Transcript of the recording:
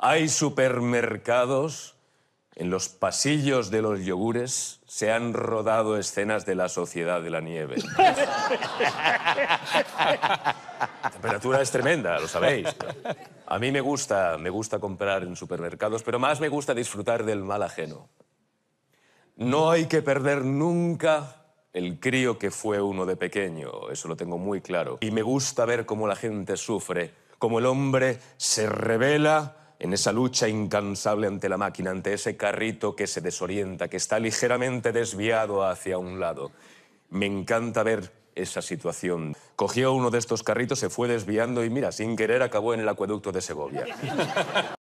Hay supermercados, en los pasillos de los yogures se han rodado escenas de la sociedad de la nieve. la temperatura es tremenda, lo sabéis. A mí me gusta, me gusta comprar en supermercados, pero más me gusta disfrutar del mal ajeno. No hay que perder nunca el crío que fue uno de pequeño, eso lo tengo muy claro. Y me gusta ver cómo la gente sufre, cómo el hombre se revela en esa lucha incansable ante la máquina, ante ese carrito que se desorienta, que está ligeramente desviado hacia un lado. Me encanta ver esa situación. Cogió uno de estos carritos, se fue desviando y mira, sin querer acabó en el acueducto de Segovia.